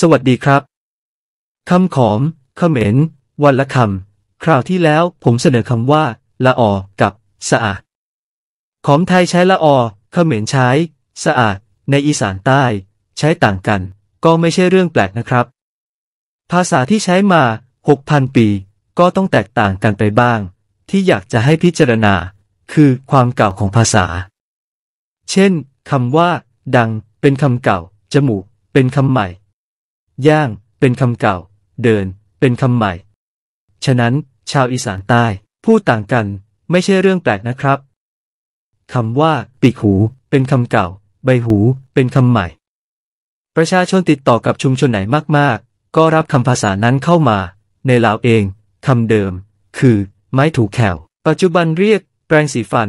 สวัสดีครับคำขอมเขมรวันละคำคราวที่แล้วผมเสนอคำว่า ละออกับ สะอาด ของไทยใช้ละออเขมรใช้ สะอาด ในอีสานใต้ ใช้ต่างกัน ก็ไม่ใช่เรื่องแปลกนะครับ ภาษาที่ใช้มา 6,000 ปี ก็ต้องแตกต่างกันไปบ้าง ที่อยากจะให้พิจารณาคือความเก่าของภาษา เช่นคำว่า ดังเป็นคำเก่าจมูกเป็นคำใหม่ย่างเป็นคำเก่า เดินเป็นคำใหม่ ฉะนั้นชาวอีสานใต้ พูดต่างกันไม่ใช่เรื่องแปลกนะครับ คำว่า ปีกหู เป็นคำเก่า ใบหู เป็นคำใหม่ ประชาชนติดต่อกับชุมชนไหนมากๆ ก็รับคำภาษานั้นเข้ามา ในลาวเองคำเดิม คือไม้ถูแขวปัจจุบันเรียก แปรงสีฟัน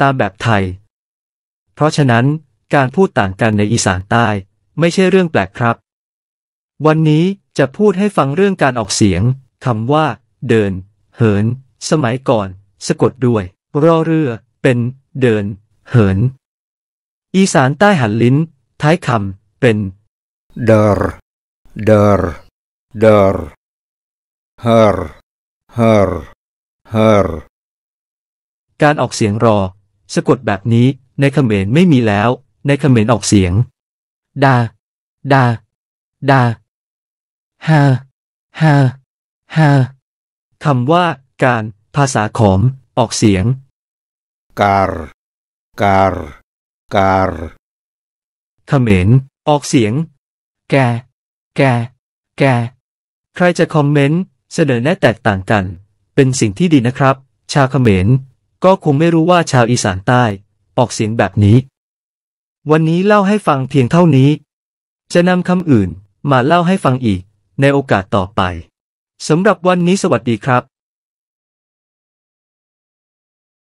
ตามแบบไทย เพราะฉะนั้น การพูดต่างกันในอีสานใต้ ไม่ใช่เรื่องแปลกครับวันนี้จะพูดให้ฟังเรื่องการออกเสียง คำว่าเดินเหินสมัยก่อนสะกดด้วยรอเรือเป็นเดินเหิน อีสานใต้หันลิ้น ท้ายคำเป็นเดอร์เดอร์เดอร์เฮอร์เฮอร์เฮอร์การออกเสียงรอสะกดแบบนี้ในเขมรไม่มีแล้วในเขมรออกเสียงดาดาดาฮาฮาฮาคำว่าการภาษาขอมออกเสียง การการการเขมรออกเสียง แกแกแกใครจะคอมเมนต์ เสนอแนะแตกต่างกัน เป็นสิ่งที่ดีนะครับ ชาวเขมรก็คงไม่รู้ว่าชาวอีสานใต้ ออกเสียงแบบนี้ วันนี้เล่าให้ฟังเพียงเท่านี้ จะนำคำอื่นมาเล่าให้ฟังอีกในโอกาสต่อไปสำหรับวันนี้สวัสดีครับ